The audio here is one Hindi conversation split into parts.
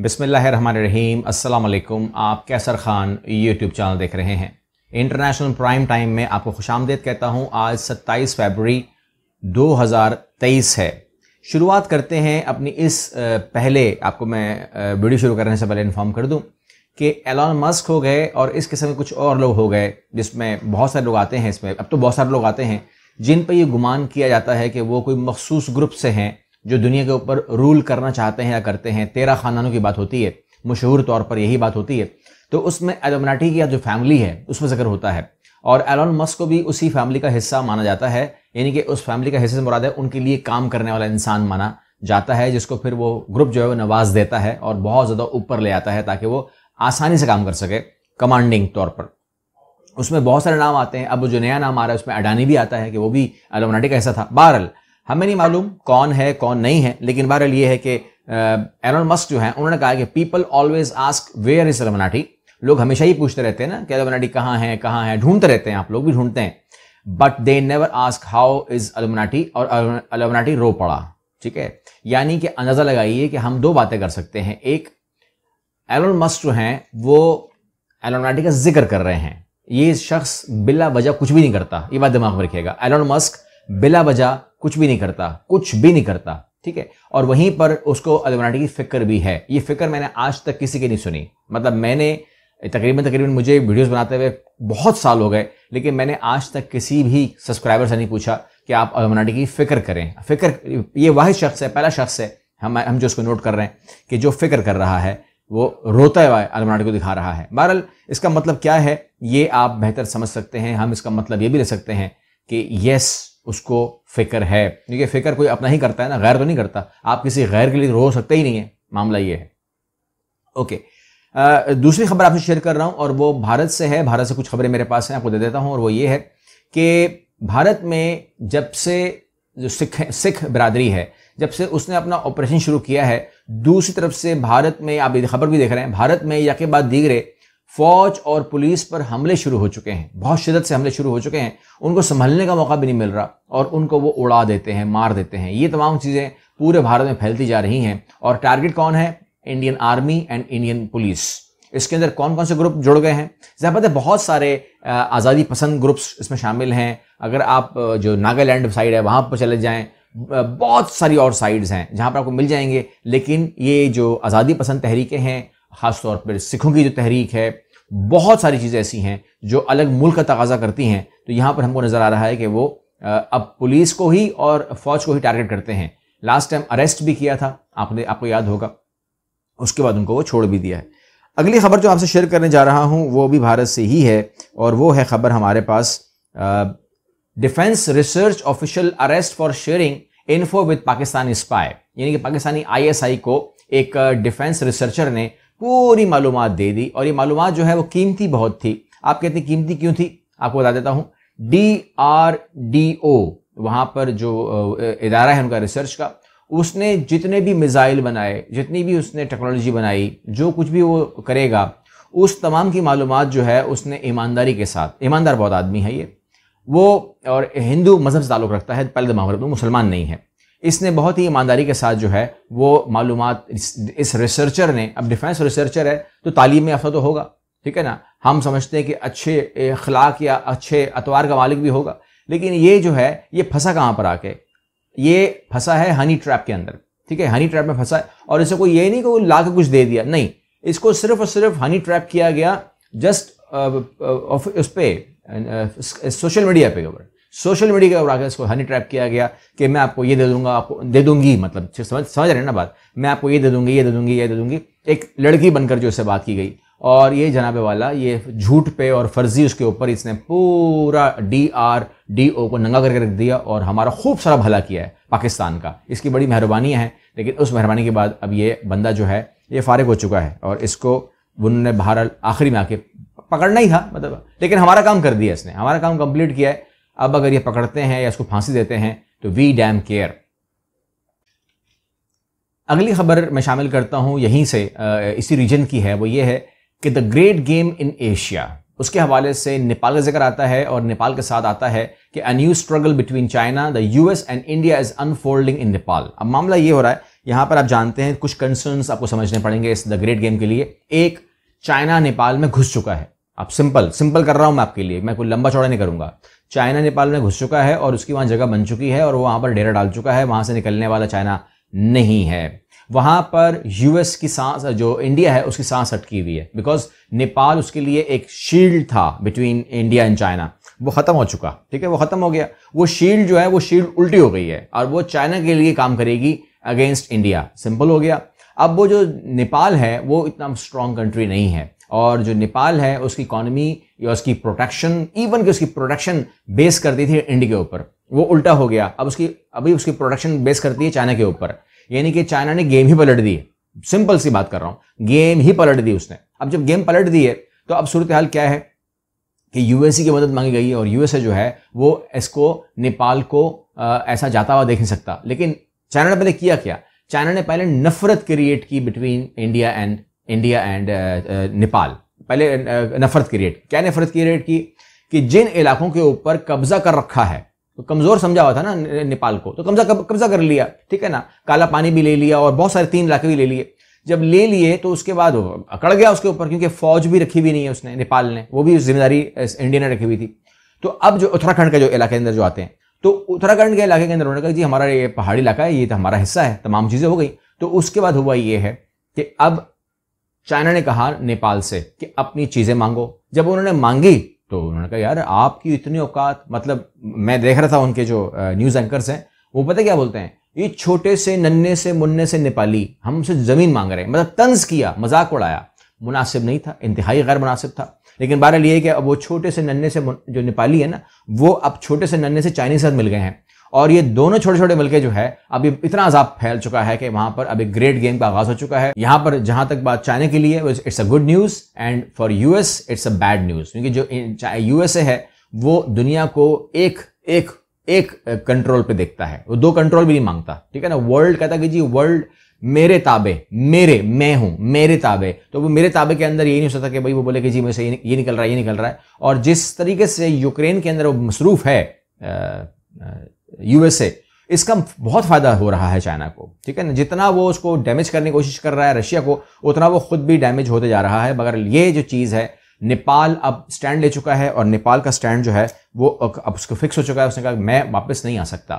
बिसमीम अल्लाम आप कैसर ख़ान यूट्यूब चैनल देख रहे हैं इंटरनेशनल प्राइम टाइम में आपको खुश आमदेद कहता हूँ आज 27 फरवरी 2023 है शुरुआत करते हैं अपनी इस पहले आपको मैं वीडियो शुरू करने से पहले इन्फॉर्म कर दूँ कि एलॉन मस्क हो गए और इस किस्म के कुछ और लोग हो गए जिसमें बहुत सारे लोग आते हैं इसमें अब तो बहुत सारे लोग आते हैं जिन पर ये गुमान किया जाता है कि वो कोई मखसूस ग्रुप से हैं जो दुनिया के ऊपर रूल करना चाहते हैं या करते हैं तेरह खानदानों की बात होती है मशहूर तौर पर यही बात होती है तो उसमें एलोमनाटी की जो फैमिली है उसमें जिक्र होता है और एलोन मस्क को भी उसी फैमिली का हिस्सा माना जाता है यानी कि उस फैमिली का हिस्सा मुराद है उनके लिए काम करने वाला इंसान माना जाता है जिसको फिर वो ग्रुप जो है वो नवाज देता है और बहुत ज़्यादा ऊपर ले आता है ताकि वो आसानी से काम कर सके कमांडिंग तौर पर उसमें बहुत सारे नाम आते हैं अब जो नया नाम आ रहा है उसमें अडानी भी आता है कि वो भी एलोमनाटी का हिस्सा था बहरल हमें नहीं मालूम कौन है कौन नहीं है लेकिन बहरहाल ये है कि एलोन मस्क जो है उन्होंने कहा कि people always ask where is रमनाटी लोग हमेशा ही पूछते रहते हैं ना कि अलमनाटी कहाँ है कहाँ है ढूंढते रहते हैं आप लोग भी ढूंढते हैं but they never ask how is अलमनाटी और अलमनाटी रो पड़ा ठीक है यानी कि अंदाजा लगाइए कि हम दो बातें कर सकते हैं एक एलोन मस्क जो हैं वो एलोनाटी का जिक्र कर रहे हैं ये शख्स बिला वजह कुछ भी नहीं करता ये बात दिमाग में रखिएगा एलोन मस्क बिला वजह कुछ भी नहीं करता कुछ भी नहीं करता ठीक है और वहीं पर उसको अलमराठी की फिक्र भी है ये फिक्र मैंने आज तक किसी की नहीं सुनी मतलब मैंने तकरीबन तकरीबन मुझे वीडियोस बनाते हुए बहुत साल हो गए लेकिन मैंने आज तक किसी भी सब्सक्राइबर से नहीं पूछा कि आप अलमराठी की फ़िक्र करें फ़िक्र ये वही शख्स है पहला शख्स है हम हम जो उसको नोट कर रहे हैं कि जो फ़िक्र कर रहा है वो रोता हुआ अलमराठी को दिखा रहा है बहरहाल इसका मतलब क्या है ये आप बेहतर समझ सकते हैं हम इसका मतलब ये भी ले सकते हैं कि यस उसको फिक्र है क्योंकि फिक्र कोई अपना ही करता है ना गैर तो नहीं करता आप किसी गैर के लिए रो सकते ही नहीं है मामला ये है ओके दूसरी खबर आपसे शेयर कर रहा हूँ और वो भारत से है भारत से कुछ खबरें मेरे पास हैं आपको दे देता हूँ और वो ये है कि भारत में जब से जो सिख सिख बरदरी है जब से उसने अपना ऑपरेशन शुरू किया है दूसरी तरफ से भारत में आप खबर भी देख रहे हैं भारत में या के बाद दीगरे फौज और पुलिस पर हमले शुरू हो चुके हैं बहुत शिदत से हमले शुरू हो चुके हैं उनको संभलने का मौका भी नहीं मिल रहा और उनको वो उड़ा देते हैं मार देते हैं ये तमाम चीज़ें पूरे भारत में फैलती जा रही हैं और टारगेट कौन है Indian army and Indian police इसके अंदर कौन कौन से ग्रुप जुड़ गए हैं जहाँ है बहुत सारे आज़ादी पसंद ग्रुप्स इसमें शामिल हैं अगर आप जो नागालैंड साइड है वहाँ पर चले जाएँ बहुत सारी और साइड्स हैं जहाँ पर आपको मिल जाएंगे लेकिन ये जो आज़ादी पसंद तहरीकें हैं ख़ास तौर पर सिखों की जो तहरीक है बहुत सारी चीज़ें ऐसी हैं जो अलग मुल्क का तकाजा करती हैं तो यहाँ पर हमको नज़र आ रहा है कि वो अब पुलिस को ही और फौज को ही टारगेट करते हैं लास्ट टाइम अरेस्ट भी किया था आपने आपको याद होगा उसके बाद उनको वो छोड़ भी दिया है अगली खबर जो आपसे शेयर करने जा रहा हूँ वो भी भारत से ही है और वो है खबर हमारे पास defence research official arrest for sharing info with Pakistan spy यानी कि पाकिस्तानी आईएसआई को एक डिफेंस रिसर्चर ने पूरी मालूम दे दी और ये मालूम जो है वो कीमती बहुत थी आप कहते कीमती क्यों थी आपको बता देता हूँ डी आर डी ओ वहाँ पर जो इदारा है उनका रिसर्च का उसने जितने भी मिज़ाइल बनाए जितनी भी उसने टेक्नोलॉजी बनाई जो कुछ भी वो करेगा उस तमाम की मालूम जो है उसने ईमानदारी के साथ ईमानदार बहुत आदमी है ये वो और हिंदू मज़हब से ताल्लुक़ रखता है पहले तो मामले में तो मुसलमान नहीं है इसने बहुत ही ईमानदारी के साथ जो है वो मालूम इस रिसर्चर ने अब डिफेंस रिसर्चर है तो तालीम में अफसर तो होगा ठीक है ना हम समझते हैं कि अच्छे अखलाक या अच्छे अतवार का मालिक भी होगा लेकिन ये जो है ये फंसा कहाँ पर आके ये फंसा है हनी ट्रैप के अंदर ठीक है हनी ट्रैप में फंसा है और इसे कोई ये नहीं कि ला के कुछ दे दिया नहीं इसको सिर्फ और सिर्फ हनी ट्रैप किया गया जस्ट उस पर सोशल मीडिया पे ऊपर सोशल मीडिया के ऊपर आकर इसको हनी ट्रैप किया गया कि मैं आपको ये दे दूंगा आपको दे दूंगी मतलब समझ समझ रहे हैं ना बात मैं आपको ये दे दूंगी ये दे दूंगी ये दे दूंगी एक लड़की बनकर जो इससे बात की गई और ये जनाबे वाला ये झूठ पे और फर्जी उसके ऊपर इसने पूरा डी आर डी ओ को नंगा करके रख दिया और हमारा खूब सारा भला किया है पाकिस्तान का इसकी बड़ी मेहरबानी है लेकिन उस मेहरबानी के बाद अब ये बंदा जो है ये फारग हो चुका है और इसको उन्होंने बाहर आखिरी में आके पकड़ना ही था मतलब लेकिन हमारा काम कर दिया इसने हमारा काम कंप्लीट किया है अब अगर ये पकड़ते हैं या इसको फांसी देते हैं तो वी डैम केयर अगली खबर मैं शामिल करता हूं यहीं से इसी रीजन की है वो ये है कि the great game in Asia उसके हवाले से नेपाल का जिक्र आता है और नेपाल के साथ आता है कि a new struggle between China the US and India is unfolding in Nepal अब मामला ये हो रहा है यहां पर आप जानते हैं कुछ कंसर्न आपको समझने पड़ेंगे इस द ग्रेट गेम के लिए एक चाइना नेपाल में घुस चुका है आप सिंपल सिंपल कर रहा हूँ मैं आपके लिए मैं कोई लंबा चौड़ा नहीं करूँगा चाइना नेपाल में घुस चुका है और उसकी वहाँ जगह बन चुकी है और वहाँ पर डेरा डाल चुका है वहाँ से निकलने वाला चाइना नहीं है वहाँ पर यूएस की सांस जो इंडिया है उसकी सांस अटकी हुई है बिकॉज नेपाल उसके लिए एक शील्ड था बिटवीन इंडिया एंड चाइना वो ख़त्म हो चुका ठीक है वो ख़त्म हो गया वो शील्ड जो है वो शील्ड उल्टी हो गई है और वो चाइना के लिए काम करेगी अगेंस्ट इंडिया सिंपल हो गया अब वो जो नेपाल है वो इतना स्ट्रांग कंट्री नहीं है और जो नेपाल है उसकी इकॉनमी या उसकी प्रोटेक्शन इवन कि उसकी प्रोडक्शन बेस करती थी इंडिया के ऊपर वो उल्टा हो गया अब उसकी अभी उसकी प्रोडक्शन बेस करती है चाइना के ऊपर यानी कि चाइना ने गेम ही पलट दी है सिंपल सी बात कर रहा हूँ गेम ही पलट दी उसने अब जब गेम पलट दी है तो अब सूरत हाल क्या है कि यूएसए की मदद मांगी गई है और यूएसए जो है वो इसको नेपाल को आ, ऐसा जाता हुआ देख नहीं सकता लेकिन चाइना ने पहले किया क्या चाइना ने पहले नफरत क्रिएट की between India and India and Nepal पहले uh, नफरत क्रिएट क्या नफरत क्रिएट की कि जिन इलाकों के ऊपर कब्जा कर रखा है तो कमजोर समझा हुआ था ना नेपाल को तो कब्जा कब्जा कर लिया ठीक है ना काला पानी भी ले लिया और बहुत सारे तीन इलाके भी ले लिए जब ले लिए तो उसके बाद अकड़ गया उसके ऊपर क्योंकि फौज भी रखी हुई नहीं है उसने नेपाल ने वो भी जिम्मेदारी इंडिया ने रखी हुई थी तो अब जो उत्तराखंड के जो इलाके अंदर जो आते हैं तो उत्तराखंड के इलाके के अंदर उन्होंने कहा जी हमारा ये पहाड़ी इलाका है ये तो हमारा हिस्सा है तमाम चीज़ें हो गई तो उसके बाद हुआ ये है कि अब चाइना ने कहा नेपाल से कि अपनी चीज़ें मांगो जब उन्होंने मांगी तो उन्होंने कहा यार आपकी इतनी औकात मतलब मैं देख रहा था उनके जो न्यूज़ एंकर्स हैं वो पता क्या बोलते हैं ये छोटे से नन्हे से मुन्ने से नेपाली हमसे ज़मीन मांग रहे हैं मतलब तंज किया मजाक उड़ाया मुनासिब नहीं था इंतहाई गैर मुनासिब था लेकिन बहरहाल ये कि अब वो छोटे से नन्हे से जो नेपाली है ना वो अब छोटे से नन्हे से चाइनीज साथ मिल गए हैं और ये दोनों छोटे छोटे मिलकर जो है अभी इतना अजाब फैल चुका है कि वहां पर अभी ग्रेट गेम का आगाज हो चुका है यहां पर जहां तक बात चाइना के लिए it's a good news and for US it's a bad news क्योंकि जो यूएसए है वो दुनिया को एक एक एक कंट्रोल पे देखता है वो दो कंट्रोल भी नहीं मांगता ठीक है ना वर्ल्ड कहता कि जी वर्ल्ड मेरे ताबे मेरे मैं हूं मेरे ताबे तो वो मेरे ताबे के अंदर ये नहीं हो सकता कि भाई वो बोले कि जी मुझे ये, ये निकल रहा है ये निकल रहा है और जिस तरीके से यूक्रेन के अंदर वो मसरूफ है आ, आ, यूएसए इसका बहुत फायदा हो रहा है चाइना को ठीक है ना जितना वो उसको डैमेज करने की कोशिश कर रहा है रशिया को उतना वो खुद भी डैमेज होते जा रहा है मगर ये जो चीज़ है नेपाल अब स्टैंड ले चुका है और नेपाल का स्टैंड जो है वो अब उसको फिक्स हो चुका है उसने कहा मैं वापस नहीं आ सकता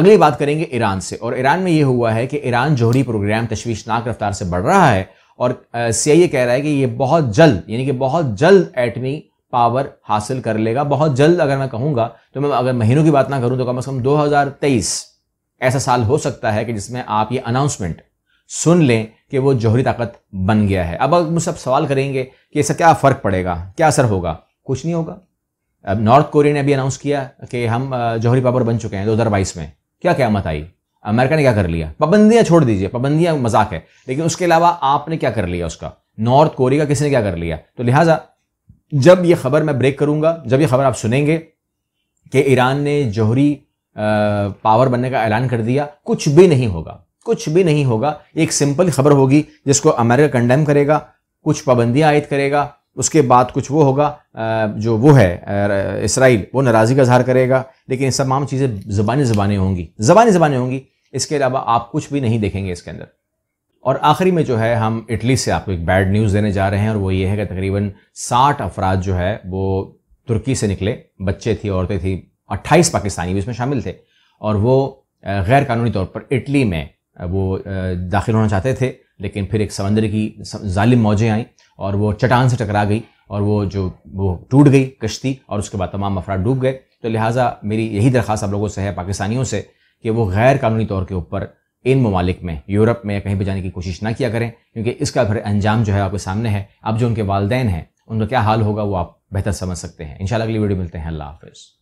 अगली बात करेंगे ईरान से और ईरान में ये हुआ है कि ईरान जोहरी प्रोग्राम तशवीशनाक रफ्तार से बढ़ रहा है और सी कह रहा है कि ये बहुत जल्द यानी कि बहुत जल्द एटमी पावर हासिल कर लेगा बहुत जल्द अगर मैं कहूँगा तो मैं अगर महीनों की बात ना करूँ तो कम से कम 2023 ऐसा साल हो सकता है कि जिसमें आप ये अनाउंसमेंट सुन लें कि वो जौहरी ताकत बन गया है अब मुझसे आप सवाल करेंगे कि इससे क्या फ़र्क पड़ेगा क्या असर होगा कुछ नहीं होगा अब नॉर्थ कोरिया ने अभी अनाउंस किया कि हम जौहरी पावर बन चुके हैं बाईस में क्या क्या मत आई अमेरिका ने क्या कर लिया पाबंदियां छोड़ दीजिए पाबंदियां मजाक है लेकिन उसके अलावा आपने क्या कर लिया उसका नॉर्थ कोरिया का ने क्या कर लिया तो लिहाजा जब यह खबर मैं ब्रेक करूंगा जब यह खबर आप सुनेंगे कि ईरान ने जौहरी पावर बनने का ऐलान कर दिया कुछ भी नहीं होगा कुछ भी नहीं होगा एक सिंपल खबर होगी जिसको अमेरिका कंडेम करेगा कुछ पाबंदियां आयद करेगा उसके बाद कुछ वो होगा जो वो है इसराइल वो नाराज़गी का इजहार करेगा लेकिन इस तमाम चीज़ें जबानी जबानी होंगी जबानी जबानी होंगी इसके अलावा आप कुछ भी नहीं देखेंगे इसके अंदर और आखिरी में जो है हम इटली से आपको एक बैड न्यूज़ देने जा रहे हैं और वो ये है कि तकरीबन साठ अफराद जो है वो तुर्की से निकले बच्चे थी औरतें थी अट्ठाईस पाकिस्तानी भी इसमें शामिल थे और वो गैर कानूनी तौर पर इटली में वो दाखिल होना चाहते थे लेकिन फिर एक समंदर की जालिम मौजें आई और वो चटान से टकरा गई और वो जो वो टूट गई कश्ती और उसके बाद तमाम अफराद डूब गए तो लिहाजा मेरी यही दरख्वास्त आप लोगों से है पाकिस्तानियों से कि वो गैर कानूनी तौर के ऊपर इन ममालिक में यूरोप में कहीं भी जाने की कोशिश ना किया करें क्योंकि इसका फिर अंजाम जो है आपके सामने है अब जो उनके वालदेन हैं उनका क्या हाल होगा वो आप बेहतर समझ सकते हैं इंशाल्लाह अगली वीडियो मिलते हैं अल्लाह हाफिज़